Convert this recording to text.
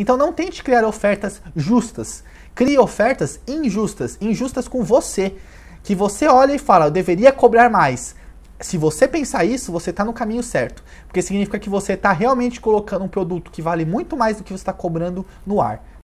Então não tente criar ofertas justas. Crie ofertas injustas, injustas com você. Que você olha e fala, eu deveria cobrar mais. Se você pensar isso, você está no caminho certo. Porque significa que você está realmente colocando um produto que vale muito mais do que você está cobrando no ar.